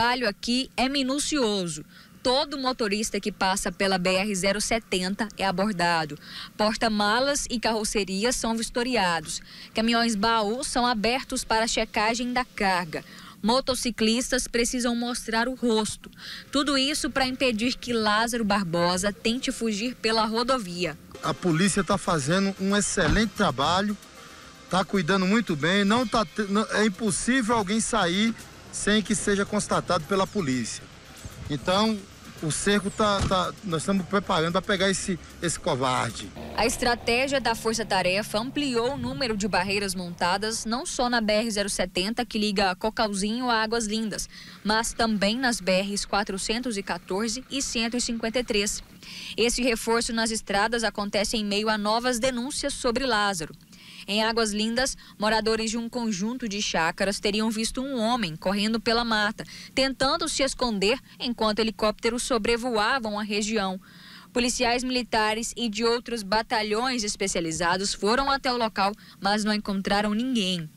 trabalho aqui é minucioso. Todo motorista que passa pela BR-070 é abordado. Porta-malas e carrocerias são vistoriados. Caminhões baú são abertos para checagem da carga. Motociclistas precisam mostrar o rosto. Tudo isso para impedir que Lázaro Barbosa tente fugir pela rodovia. A polícia está fazendo um excelente trabalho, está cuidando muito bem. Não tá, é impossível alguém sair sem que seja constatado pela polícia. Então, o cerco tá, tá, nós estamos preparando para pegar esse, esse covarde. A estratégia da Força Tarefa ampliou o número de barreiras montadas não só na BR-070, que liga Cocalzinho a Águas Lindas, mas também nas BRs 414 e 153. Esse reforço nas estradas acontece em meio a novas denúncias sobre Lázaro. Em Águas Lindas, moradores de um conjunto de chácaras teriam visto um homem correndo pela mata, tentando se esconder enquanto helicópteros sobrevoavam a região. Policiais militares e de outros batalhões especializados foram até o local, mas não encontraram ninguém.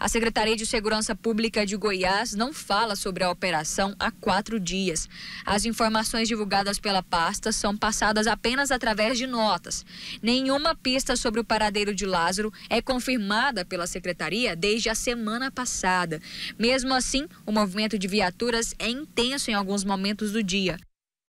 A Secretaria de Segurança Pública de Goiás não fala sobre a operação há quatro dias. As informações divulgadas pela pasta são passadas apenas através de notas. Nenhuma pista sobre o paradeiro de Lázaro é confirmada pela Secretaria desde a semana passada. Mesmo assim, o movimento de viaturas é intenso em alguns momentos do dia.